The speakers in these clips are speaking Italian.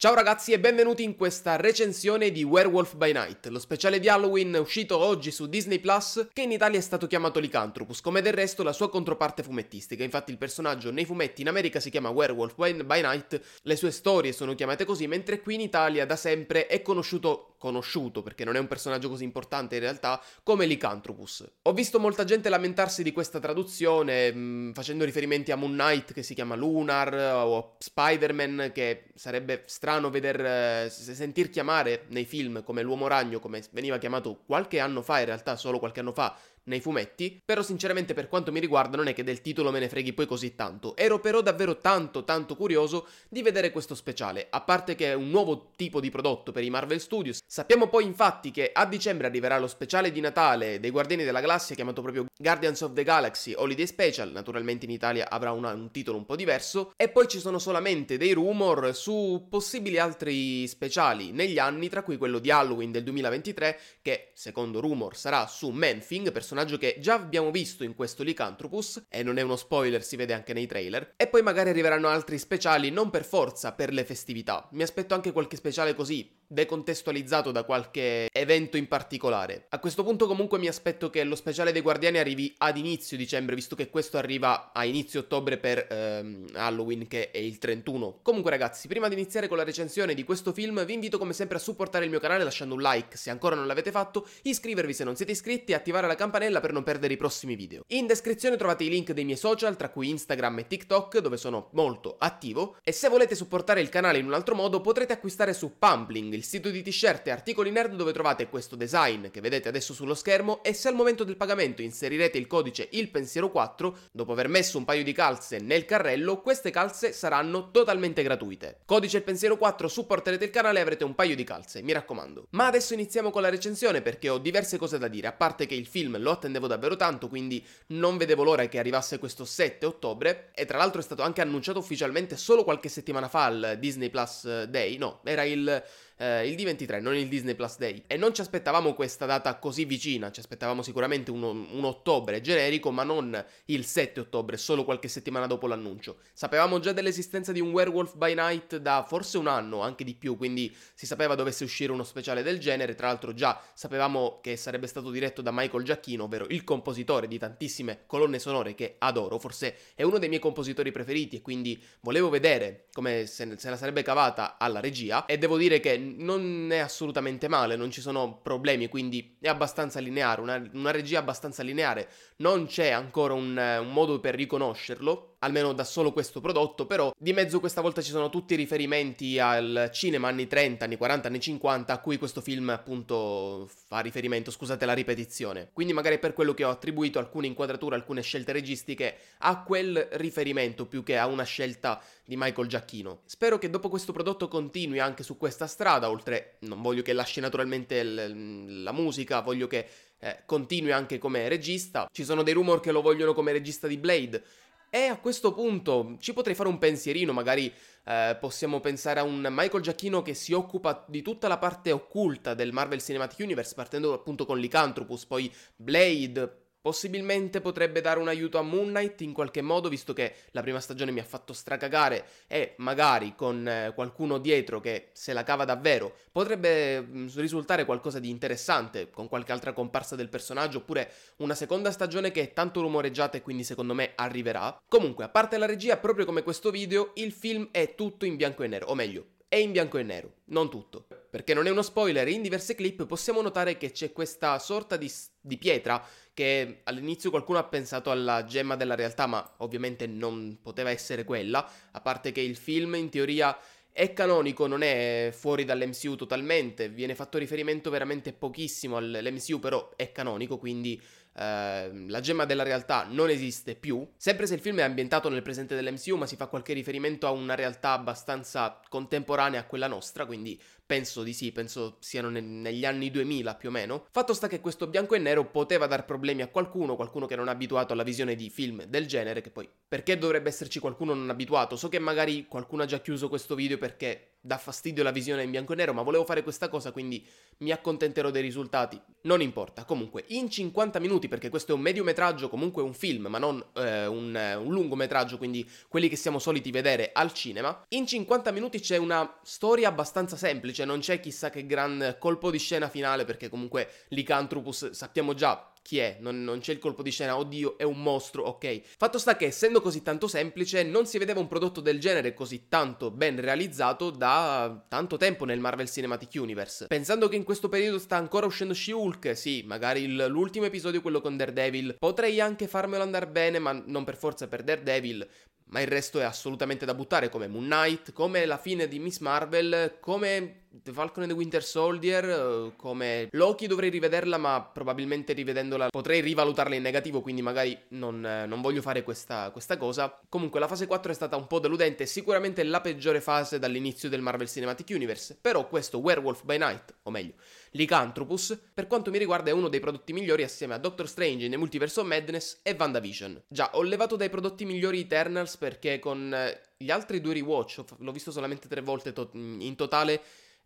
Ciao ragazzi e benvenuti in questa recensione di Werewolf by Night, lo speciale di Halloween uscito oggi su Disney Plus che in Italia è stato chiamato Licantropus, come del resto la sua controparte fumettistica. Infatti il personaggio nei fumetti in America si chiama Werewolf by Night, le sue storie sono chiamate così, mentre qui in Italia da sempre è conosciuto conosciuto, perché non è un personaggio così importante in realtà, come Licantropus. Ho visto molta gente lamentarsi di questa traduzione, mh, mm, facendo riferimenti a Moon Knight che si chiama Lunar, o a Spider-Man che sarebbe strano veder, eh, sentir chiamare nei film come l'Uomo Ragno, come veniva chiamato qualche anno fa, in realtà solo qualche anno fa, nei fumetti, però sinceramente per quanto mi riguarda non è che del titolo me ne freghi poi così tanto. Ero però davvero tanto tanto curioso di vedere questo speciale, a parte che è un nuovo tipo di prodotto per i Marvel Studios. Sappiamo poi infatti che a dicembre arriverà lo speciale di Natale dei Guardiani della Galassia chiamato proprio Guardians of the Galaxy Holiday Special, naturalmente in Italia avrà una, un titolo un po' diverso, e poi ci sono solamente dei rumor su possibili altri speciali negli anni, tra cui quello di Halloween del 2023 che secondo rumor sarà su Manfing, personalmente personaggio che già abbiamo visto in questo Licantropus, e non è uno spoiler, si vede anche nei trailer, e poi magari arriveranno altri speciali, non per forza, per le festività. Mi aspetto anche qualche speciale così, decontestualizzato da qualche evento in particolare. A questo punto comunque mi aspetto che lo speciale dei Guardiani arrivi ad inizio dicembre, visto che questo arriva a inizio ottobre per ehm, Halloween che è il 31. Comunque ragazzi, prima di iniziare con la recensione di questo film, vi invito come sempre a supportare il mio canale lasciando un like se ancora non l'avete fatto, iscrivervi se non siete iscritti e attivare la campanella per non perdere i prossimi video. In descrizione trovate i link dei miei social, tra cui Instagram e TikTok, dove sono molto attivo, e se volete supportare il canale in un altro modo potrete acquistare su Pumpling il sito di t-shirt e articoli nerd dove trovate questo design che vedete adesso sullo schermo e se al momento del pagamento inserirete il codice ilpensiero 4, dopo aver messo un paio di calze nel carrello, queste calze saranno totalmente gratuite. Codice ilpensiero 4 supporterete il canale e avrete un paio di calze, mi raccomando. Ma adesso iniziamo con la recensione perché ho diverse cose da dire, a parte che il film lo attendevo davvero tanto, quindi non vedevo l'ora che arrivasse questo 7 ottobre e tra l'altro è stato anche annunciato ufficialmente solo qualche settimana fa al Disney Plus Day, no, era il eh, il D23, non il Disney Plus Day. E non ci aspettavamo questa data così vicina, ci aspettavamo sicuramente un, un ottobre generico, ma non il 7 ottobre, solo qualche settimana dopo l'annuncio. Sapevamo già dell'esistenza di un Werewolf by Night da forse un anno, anche di più, quindi si sapeva dovesse uscire uno speciale del genere, tra l'altro già sapevamo che sarebbe stato diretto da Michael Giacchino, ovvero il compositore di tantissime colonne sonore che adoro, forse è uno dei miei compositori preferiti e quindi volevo vedere come se, se la sarebbe cavata alla regia e devo dire che non è assolutamente male, non ci sono problemi, quindi è abbastanza lineare, una, una regia abbastanza lineare, non c'è ancora un, un modo per riconoscerlo, almeno da solo questo prodotto, però di mezzo questa volta ci sono tutti i riferimenti al cinema anni 30, anni 40, anni 50 a cui questo film appunto fa riferimento, scusate la ripetizione. Quindi magari per quello che ho attribuito alcune inquadrature, alcune scelte registiche a quel riferimento più che a una scelta di Michael Giacchino. Spero che dopo questo prodotto continui anche su questa strada, oltre non voglio che lasci naturalmente l- la musica, voglio che eh, continui anche come regista. Ci sono dei rumor che lo vogliono come regista di Blade, e eh, a questo punto ci potrei fare un pensierino, magari eh, possiamo pensare a un Michael Giacchino che si occupa di tutta la parte occulta del Marvel Cinematic Universe, partendo appunto con Licantropus, poi Blade, Possibilmente potrebbe dare un aiuto a Moon Knight in qualche modo, visto che la prima stagione mi ha fatto stracagare e magari con eh, qualcuno dietro che se la cava davvero potrebbe mm, risultare qualcosa di interessante, con qualche altra comparsa del personaggio oppure una seconda stagione che è tanto rumoreggiata e quindi secondo me arriverà. Comunque, a parte la regia, proprio come questo video, il film è tutto in bianco e nero, o meglio, è in bianco e nero, non tutto. Perché non è uno spoiler, in diverse clip possiamo notare che c'è questa sorta di, di pietra che all'inizio qualcuno ha pensato alla gemma della realtà, ma ovviamente non poteva essere quella, a parte che il film in teoria è canonico, non è fuori dall'MCU totalmente, viene fatto riferimento veramente pochissimo all'MCU, però è canonico, quindi Ehm, la gemma della realtà non esiste più, sempre se il film è ambientato nel presente dell'MCU ma si fa qualche riferimento a una realtà abbastanza contemporanea a quella nostra, quindi penso di sì, penso siano ne- negli anni 2000 più o meno. Fatto sta che questo bianco e nero poteva dar problemi a qualcuno, qualcuno che non è abituato alla visione di film del genere, che poi perché dovrebbe esserci qualcuno non abituato? So che magari qualcuno ha già chiuso questo video perché dà fastidio la visione in bianco e nero, ma volevo fare questa cosa, quindi mi accontenterò dei risultati. Non importa, comunque, in 50 minuti, perché questo è un mediometraggio, comunque un film, ma non eh, un, eh, un lungometraggio, quindi quelli che siamo soliti vedere al cinema, in 50 minuti c'è una storia abbastanza semplice, non c'è chissà che gran colpo di scena finale, perché comunque Lycanthropus sappiamo già chi è, non, non, c'è il colpo di scena, oddio, è un mostro, ok. Fatto sta che essendo così tanto semplice, non si vedeva un prodotto del genere così tanto ben realizzato da tanto tempo nel Marvel Cinematic Universe. Pensando che in questo periodo sta ancora uscendo She-Hulk, sì, magari il, l'ultimo episodio, quello con Daredevil, potrei anche farmelo andare bene, ma non per forza per Daredevil, ma il resto è assolutamente da buttare, come Moon Knight, come la fine di Miss Marvel, come The Falcon and the Winter Soldier eh, come Loki dovrei rivederla ma probabilmente rivedendola potrei rivalutarla in negativo quindi magari non, eh, non voglio fare questa, questa, cosa. Comunque la fase 4 è stata un po' deludente, sicuramente la peggiore fase dall'inizio del Marvel Cinematic Universe, però questo Werewolf by Night, o meglio, Lycanthropus, per quanto mi riguarda è uno dei prodotti migliori assieme a Doctor Strange in The Multiverse of Madness e WandaVision. Già, ho levato dai prodotti migliori Eternals perché con eh, gli altri due rewatch, l'ho visto solamente tre volte to- in totale,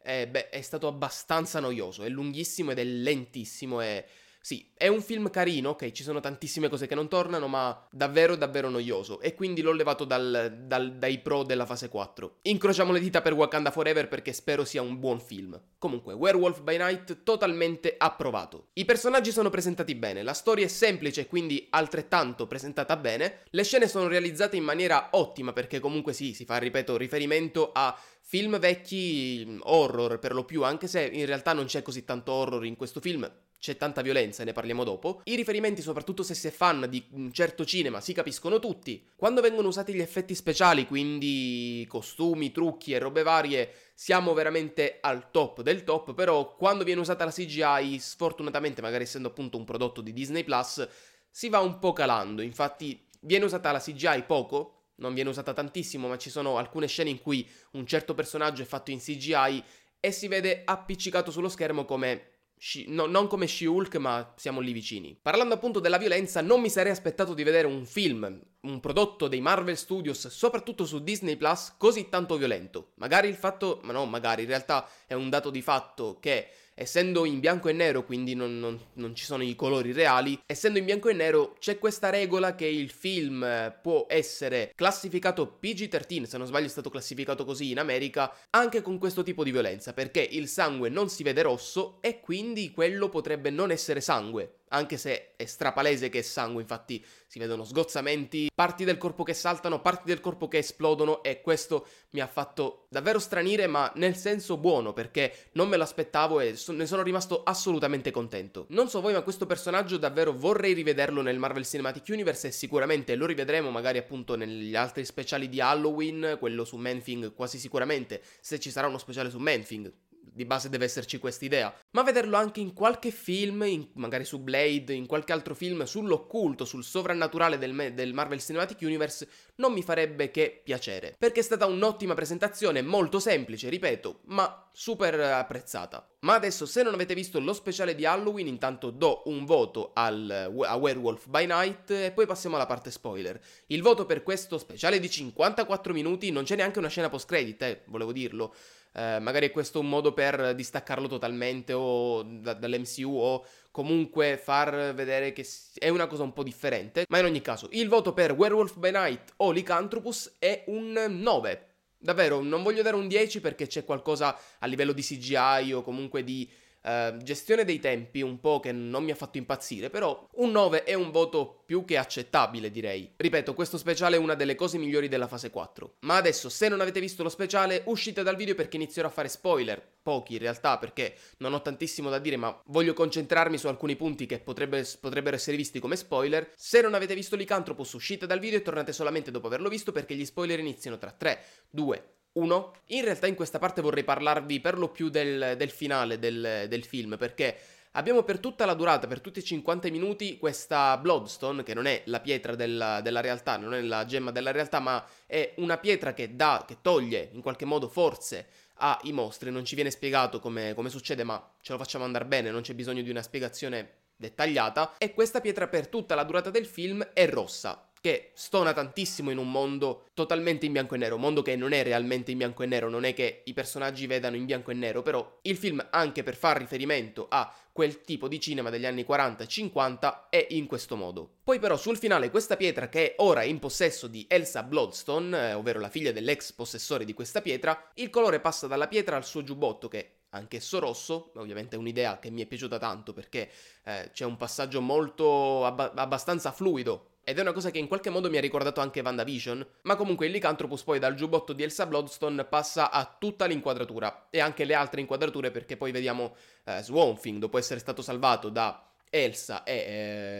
eh, beh, è stato abbastanza noioso, è lunghissimo ed è lentissimo e sì, è un film carino, ok, ci sono tantissime cose che non tornano, ma davvero davvero noioso e quindi l'ho levato dal, dal, dai pro della fase 4. Incrociamo le dita per Wakanda Forever perché spero sia un buon film. Comunque, Werewolf by Night totalmente approvato. I personaggi sono presentati bene, la storia è semplice quindi altrettanto presentata bene, le scene sono realizzate in maniera ottima perché comunque sì, si fa, ripeto, riferimento a film vecchi mm, horror per lo più, anche se in realtà non c'è così tanto horror in questo film, c'è tanta violenza ne parliamo dopo. I riferimenti, soprattutto se si è fan di un certo cinema, si capiscono tutti. Quando vengono usati gli effetti speciali, quindi costumi, trucchi e robe varie, siamo veramente al top del top, però quando viene usata la CGI, sfortunatamente, magari essendo appunto un prodotto di Disney Plus, si va un po' calando. Infatti viene usata la CGI poco, non viene usata tantissimo, ma ci sono alcune scene in cui un certo personaggio è fatto in CGI e si vede appiccicato sullo schermo come She, no, non come She-Hulk, ma siamo lì vicini. Parlando appunto della violenza, non mi sarei aspettato di vedere un film un prodotto dei Marvel Studios, soprattutto su Disney Plus, così tanto violento. Magari il fatto, ma no, magari in realtà è un dato di fatto che essendo in bianco e nero, quindi non, non, non, ci sono i colori reali, essendo in bianco e nero c'è questa regola che il film eh, può essere classificato PG-13, se non sbaglio è stato classificato così in America, anche con questo tipo di violenza, perché il sangue non si vede rosso e quindi quello potrebbe non essere sangue anche se è strapalese che è sangue, infatti si vedono sgozzamenti, parti del corpo che saltano, parti del corpo che esplodono e questo mi ha fatto davvero stranire, ma nel senso buono, perché non me l'aspettavo e so- ne sono rimasto assolutamente contento. Non so voi, ma questo personaggio davvero vorrei rivederlo nel Marvel Cinematic Universe e sicuramente lo rivedremo magari appunto negli altri speciali di Halloween, quello su Manfing quasi sicuramente, se ci sarà uno speciale su Manfing di base deve esserci questa idea, ma vederlo anche in qualche film, in, magari su Blade, in qualche altro film sull'occulto, sul sovrannaturale del, del, Marvel Cinematic Universe, non mi farebbe che piacere, perché è stata un'ottima presentazione, molto semplice, ripeto, ma super apprezzata. Ma adesso se non avete visto lo speciale di Halloween, intanto do un voto al, a Werewolf by Night e poi passiamo alla parte spoiler. Il voto per questo speciale di 54 minuti, non c'è neanche una scena post credit, eh, volevo dirlo eh, magari questo è un modo per distaccarlo totalmente da, dall'MCU o comunque far vedere che è una cosa un po' differente. Ma in ogni caso, il voto per Werewolf by Night o Lycanthropus è un 9. Davvero, non voglio dare un 10 perché c'è qualcosa a livello di CGI o comunque di Ehm, gestione dei tempi un po' che non mi ha fatto impazzire, però un 9 è un voto più che accettabile, direi. Ripeto, questo speciale è una delle cose migliori della fase 4. Ma adesso, se non avete visto lo speciale, uscite dal video perché inizierò a fare spoiler. Pochi in realtà, perché non ho tantissimo da dire, ma voglio concentrarmi su alcuni punti che potrebbe, potrebbero essere visti come spoiler. Se non avete visto Lycanthropus, uscite dal video e tornate solamente dopo averlo visto perché gli spoiler iniziano tra 3, 2, 1. 1. In realtà in questa parte vorrei parlarvi per lo più del, del finale del, del film, perché Abbiamo per tutta la durata, per tutti i 50 minuti, questa Bloodstone, che non è la pietra della, della, realtà, non è la gemma della realtà, ma è una pietra che dà, che toglie in qualche modo forze ai mostri. Non ci viene spiegato come, come succede, ma ce lo facciamo andare bene, non c'è bisogno di una spiegazione dettagliata. E questa pietra per tutta la durata del film è rossa che stona tantissimo in un mondo totalmente in bianco e nero, un mondo che non è realmente in bianco e nero, non è che i personaggi vedano in bianco e nero, però il film anche per far riferimento a quel tipo di cinema degli anni 40 e 50 è in questo modo. Poi però sul finale questa pietra che è ora in possesso di Elsa Bloodstone, eh, ovvero la figlia dell'ex possessore di questa pietra, il colore passa dalla pietra al suo giubbotto che anch'esso rosso, ovviamente è un'idea che mi è piaciuta tanto perché eh, c'è un passaggio molto abba- abbastanza fluido ed è una cosa che in qualche modo mi ha ricordato anche Vandavision. ma comunque il Lycanthropus poi dal giubbotto di Elsa Bloodstone passa a tutta l'inquadratura, e anche le altre inquadrature perché poi vediamo eh, Swanfing dopo essere stato salvato da Elsa e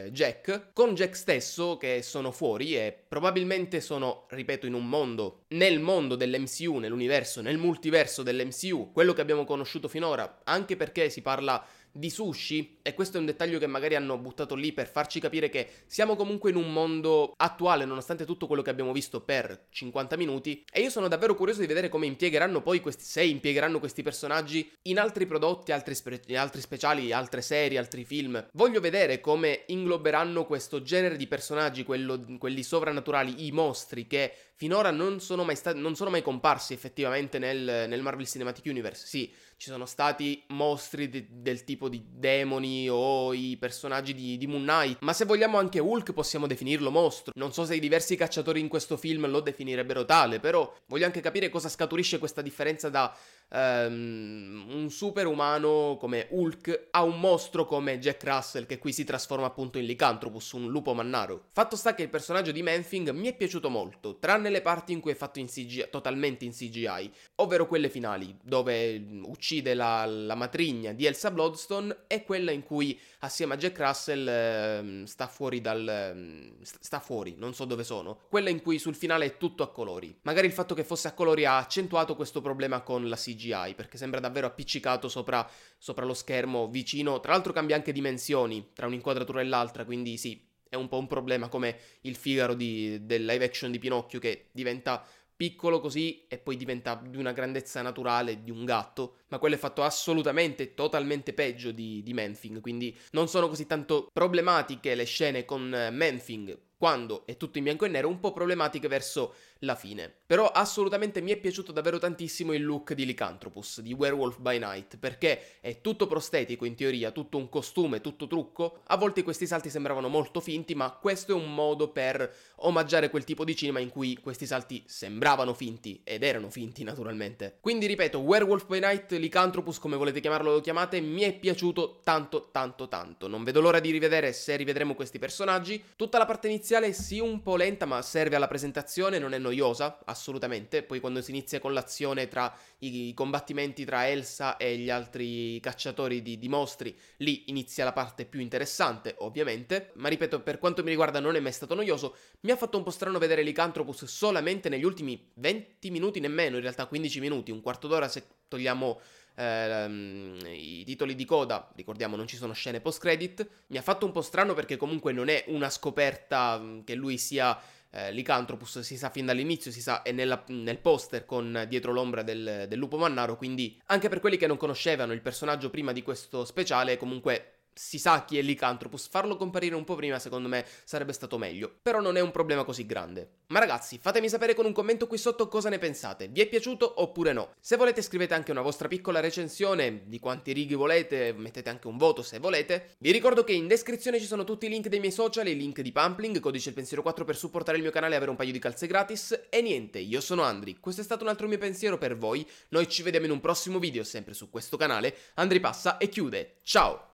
eh, Jack, con Jack stesso che sono fuori e probabilmente sono, ripeto, in un mondo, nel mondo dell'MCU, nell'universo, nel multiverso dell'MCU, quello che abbiamo conosciuto finora, anche perché si parla di sushi, e questo è un dettaglio che magari hanno buttato lì per farci capire che siamo comunque in un mondo attuale, nonostante tutto quello che abbiamo visto per 50 minuti, e io sono davvero curioso di vedere come impiegheranno poi questi, se impiegheranno questi personaggi in altri prodotti, altri, spe- altri speciali, altre serie, altri film. Voglio vedere come ingloberanno questo genere di personaggi, quello, quelli sovrannaturali, i mostri che finora non sono mai, sta- non sono mai comparsi effettivamente nel, nel Marvel Cinematic Universe. Sì, ci sono stati mostri de- del tipo di demoni o i personaggi di-, di Moon Knight, ma se vogliamo anche Hulk possiamo definirlo mostro. Non so se i diversi cacciatori in questo film lo definirebbero tale, però voglio anche capire cosa scaturisce questa differenza da Um, un superumano come Hulk a un mostro come Jack Russell che qui si trasforma appunto in Licantropus, un lupo mannaro. Fatto sta che il personaggio di Manfing mi è piaciuto molto, tranne le parti in cui è fatto in CGI, totalmente in CGI, ovvero quelle finali, dove uccide uccide la, la, matrigna di Elsa Bloodstone è quella in cui assieme a Jack Russell eh, sta fuori dal... Ehm, sta fuori, non so dove sono. Quella in cui sul finale è tutto a colori. Magari il fatto che fosse a colori ha accentuato questo problema con la CGI, perché sembra davvero appiccicato sopra, sopra lo schermo, vicino. Tra l'altro cambia anche dimensioni tra un'inquadratura e l'altra, quindi sì, è un po' un problema come il Figaro di, del live action di Pinocchio che diventa piccolo così e poi diventa di una grandezza naturale di un gatto, ma quello è fatto assolutamente, totalmente peggio di, di Manfing, quindi non sono così tanto problematiche le scene con eh, Manfing quando è tutto in bianco e nero, un po' problematiche verso la fine. Però assolutamente mi è piaciuto davvero tantissimo il look di Licanthropus, di Werewolf by Night, perché è tutto prostetico in teoria, tutto un costume, tutto trucco. A volte questi salti sembravano molto finti, ma questo è un modo per omaggiare quel tipo di cinema in cui questi salti sembravano finti, ed erano finti naturalmente. Quindi ripeto, Werewolf by Night, Licanthropus, come volete chiamarlo lo chiamate, mi è piaciuto tanto tanto tanto. Non vedo l'ora di rivedere se rivedremo questi personaggi. Tutta la parte iniziale sì un po' lenta, ma serve alla presentazione, non è noiosa noiosa, assolutamente. Poi quando si inizia con l'azione tra i, combattimenti tra Elsa e gli altri cacciatori di, di, mostri, lì inizia la parte più interessante, ovviamente. Ma ripeto, per quanto mi riguarda non è mai stato noioso. Mi ha fatto un po' strano vedere Licantropus solamente negli ultimi 20 minuti, nemmeno in realtà 15 minuti, un quarto d'ora se togliamo ehm, i titoli di coda, ricordiamo non ci sono scene post credit, mi ha fatto un po' strano perché comunque non è una scoperta che lui sia eh, Licantropus si sa fin dall'inizio, si sa, è nella, nel poster con dietro l'ombra del, del lupo mannaro, quindi anche per quelli che non conoscevano il personaggio prima di questo speciale, comunque si sa chi è Licantropus, farlo comparire un po' prima secondo me sarebbe stato meglio, però non è un problema così grande. Ma ragazzi, fatemi sapere con un commento qui sotto cosa ne pensate, vi è piaciuto oppure no. Se volete scrivete anche una vostra piccola recensione, di quanti righi volete, mettete anche un voto se volete. Vi ricordo che in descrizione ci sono tutti i link dei miei social, i link di Pumpling, codice il pensiero 4 per supportare il mio canale e avere un paio di calze gratis. E niente, io sono Andri, questo è stato un altro mio pensiero per voi, noi ci vediamo in un prossimo video sempre su questo canale, Andri passa e chiude, ciao!